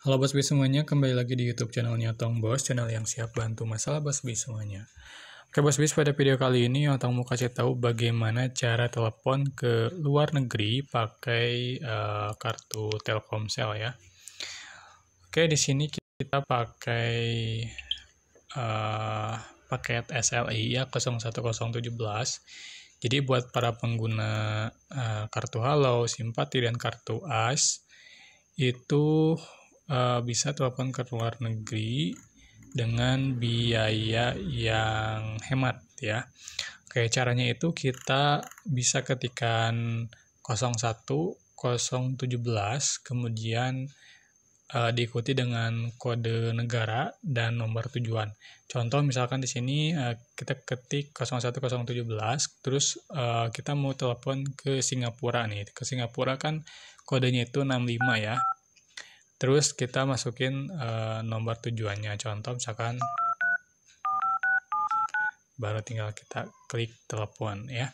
Halo Bos bis semuanya, kembali lagi di YouTube channelnya Tong Bos, channel yang siap bantu masalah Bos bis semuanya. Oke Bos Bis, pada video kali ini Tong mau kasih tahu bagaimana cara telepon ke luar negeri pakai uh, kartu Telkomsel ya. Oke, di sini kita pakai uh, paket SLI ya 01017. Jadi buat para pengguna uh, kartu Halo, Simpati dan kartu AS itu Eh, bisa telepon ke luar negeri dengan biaya yang hemat ya. Oke, caranya itu kita bisa ketikan 01 017 kemudian uh, diikuti dengan kode negara dan nomor tujuan. Contoh misalkan di sini uh, kita ketik 01017 terus uh, kita mau telepon ke Singapura nih. Ke Singapura kan kodenya itu 65 ya terus kita masukin e, nomor tujuannya contoh misalkan baru tinggal kita klik telepon ya.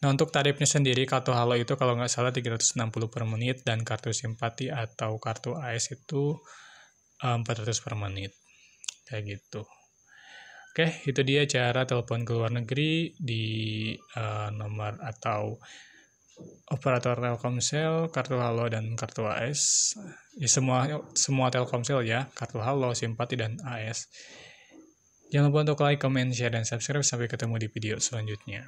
Nah untuk tarifnya sendiri kartu halo itu kalau nggak salah 360 per menit dan kartu simpati atau kartu AS itu 400 eh, per menit kayak gitu. Oke itu dia cara telepon ke luar negeri di uh, nomor atau operator Telkomsel, kartu Halo dan kartu AS. Ya, semua semua Telkomsel ya, kartu Halo, Simpati dan AS. Jangan lupa untuk like, comment, share dan subscribe sampai ketemu di video selanjutnya.